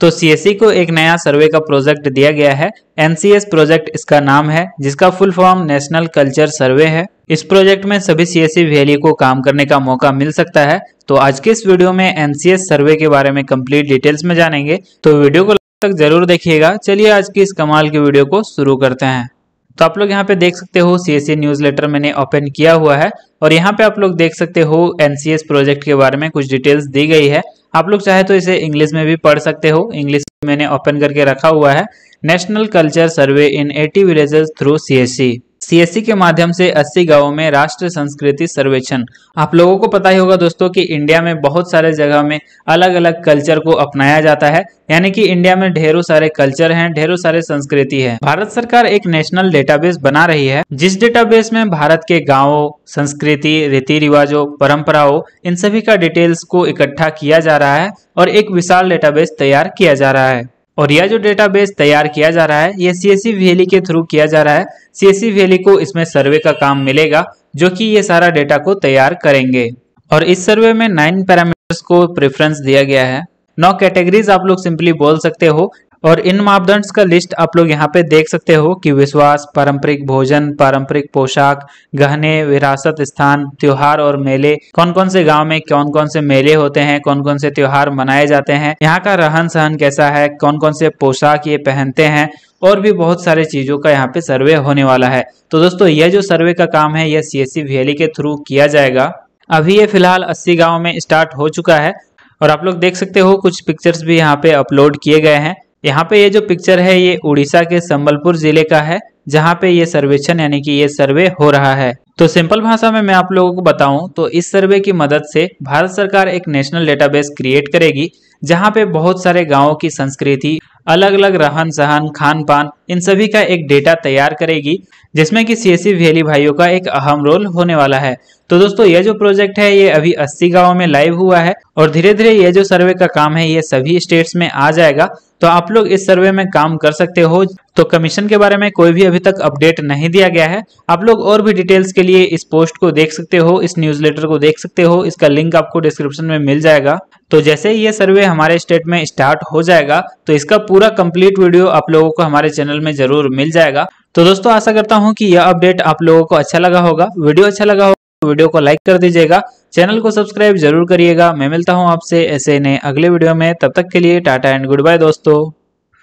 तो CSC e को एक नया सर्वे का प्रोजेक्ट दिया गया है एनसीएस प्रोजेक्ट इसका नाम है जिसका full form national culture survey है इस प्रोजेक्ट में सभी सीएससी e वैली को काम करने का मौका मिल सकता है तो आज के इस वीडियो में एनसीएस सर्वे के बारे में कंप्लीट डिटेल्स में जानेंगे तो वीडियो को तक जरूर देखिएगा चलिए आज की इस कमाल की वीडियो को शुरू करते हैं तो आप लोग यहाँ पे देख सकते हो सी एस न्यूज लेटर मैंने ओपन किया हुआ है और यहाँ पे आप लोग देख सकते हो एनसीएस प्रोजेक्ट के बारे में कुछ डिटेल्स दी गई है आप लोग चाहे तो इसे इंग्लिश में भी पढ़ सकते हो इंग्लिश मैंने ओपन करके रखा हुआ है national culture survey in 80 villages through CSC CSC e के माध्यम से 80 गांवों में राष्ट्र संस्कृति सर्वेक्षण आप लोगों को पता ही होगा दोस्तों कि इंडिया में बहुत सारे जगह में अलग अलग कल्चर को अपनाया जाता है यानी कि इंडिया में ढेरों सारे कल्चर हैं ढेरों सारे संस्कृति है भारत सरकार एक नेशनल डेटाबेस बना रही है जिस डेटाबेस में भारत के गाँवों संस्कृति रीति रिवाजों परंपराओं इन सभी का डिटेल्स को इकट्ठा किया जा रहा है और एक विशाल डेटाबेस तैयार किया जा रहा है और यह जो डेटाबेस तैयार किया जा रहा है यह सी एस वैली के थ्रू किया जा रहा है सी एस वैली को इसमें सर्वे का काम मिलेगा जो कि ये सारा डेटा को तैयार करेंगे और इस सर्वे में नाइन पैरामीटर्स को प्रेफरेंस दिया गया है नौ कैटेगरीज आप लोग सिंपली बोल सकते हो और इन मापदंड का लिस्ट आप लोग यहाँ पे देख सकते हो कि विश्वास पारंपरिक भोजन पारंपरिक पोशाक गहने विरासत स्थान त्योहार और मेले कौन कौन से गांव में कौन कौन से मेले होते हैं कौन कौन से त्योहार मनाए जाते हैं यहाँ का रहन सहन कैसा है कौन कौन से पोशाक ये पहनते हैं और भी बहुत सारे चीज़ों का यहाँ पे सर्वे होने वाला है तो दोस्तों यह जो सर्वे का काम है यह सी एस के थ्रू किया जाएगा अभी ये फिलहाल अस्सी गाँव में स्टार्ट हो चुका है और आप लोग देख सकते हो कुछ पिक्चर्स भी यहाँ पे अपलोड किए गए हैं यहाँ पे ये जो पिक्चर है ये उड़ीसा के संबलपुर जिले का है जहाँ पे ये सर्वेक्षण यानी कि ये सर्वे हो रहा है तो सिंपल भाषा में मैं आप लोगों को बताऊं तो इस सर्वे की मदद से भारत सरकार एक नेशनल डेटाबेस क्रिएट करेगी जहाँ पे बहुत सारे गाँव की संस्कृति अलग अलग रहन सहन खान पान इन सभी का एक डेटा तैयार करेगी जिसमें कि सीएससी वेली भाइयों का एक अहम रोल होने वाला है तो दोस्तों ये जो प्रोजेक्ट है ये अभी 80 गांवों में लाइव हुआ है और धीरे धीरे ये जो सर्वे का काम है ये सभी स्टेट्स में आ जाएगा तो आप लोग इस सर्वे में काम कर सकते हो तो कमीशन के बारे में कोई भी अभी तक अपडेट नहीं दिया गया है आप लोग और भी डिटेल्स के लिए इस पोस्ट को देख सकते हो इस लेटर को देख सकते हो इसका लिंक आपको डिस्क्रिप्शन में मिल जाएगा तो जैसे ही ये सर्वे हमारे स्टेट में स्टार्ट हो जाएगा तो इसका पूरा कंप्लीट वीडियो आप लोगों को हमारे चैनल चैनल में जरूर मिल जाएगा तो दोस्तों आशा करता हूँ कि यह अपडेट आप लोगों को अच्छा लगा होगा वीडियो अच्छा लगा होगा तो वीडियो को लाइक कर दीजिएगा चैनल को सब्सक्राइब जरूर करिएगा मैं मिलता हूँ आपसे ऐसे नए अगले वीडियो में तब तक के लिए टाटा एंड गुड बाय दोस्तों